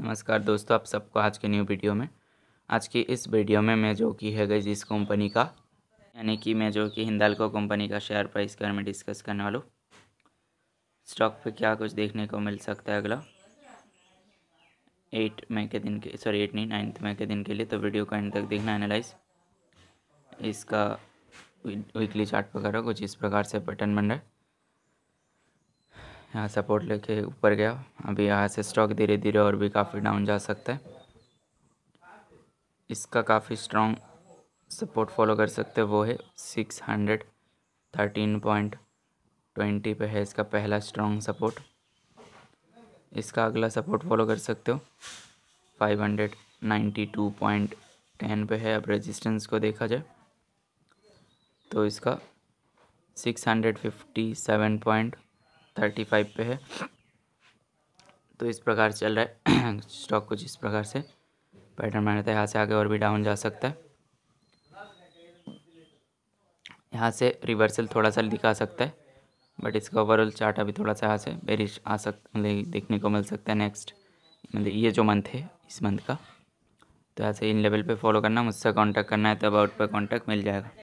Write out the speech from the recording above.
नमस्कार दोस्तों आप सबको आज के न्यू वीडियो में आज की इस वीडियो में मैं जो कि है गई इस कंपनी का यानी कि मैं जो कि हिंदालको कंपनी का शेयर प्राइस के बारे में डिस्कस करने वाला स्टॉक पे क्या कुछ देखने को मिल सकता है अगला एट मई के दिन के सॉरी एट नहीं नाइन्थ मई के दिन के लिए तो वीडियो का एंड तक देखना एनालाइज इसका वीकली चार्ट वगैरह कुछ इस प्रकार से बटन बन रहा है यहाँ सपोर्ट लेके ऊपर गया अभी यहाँ से स्टॉक धीरे धीरे और भी काफ़ी डाउन जा सकता है इसका काफ़ी स्ट्रॉन्ग सपोर्ट फॉलो कर सकते हैं वो है six hundred thirteen point twenty पर है इसका पहला स्ट्रॉन्ग सपोर्ट इसका अगला सपोर्ट फॉलो कर सकते हो five hundred ninety two point ten पर है अब रेजिस्टेंस को देखा जाए तो इसका six hundred fifty seven point thirty five पे है तो इस प्रकार चल रहा है स्टॉक कुछ इस प्रकार से पैटर्न बना रहता है यहाँ से आगे और भी डाउन जा सकता है यहाँ से रिवर्सल थोड़ा सा दिखा सकता है बट इसका ओवरऑल चार्ट अभी थोड़ा सा यहाँ से बेरिश आ सक मतलब देखने को मिल सकता है नेक्स्ट मतलब ये जो मंथ है इस मंथ का तो ऐसे इन लेवल पे फॉलो करना मुझसे कांटेक्ट करना है तो अबाउट पे कांटेक्ट मिल जाएगा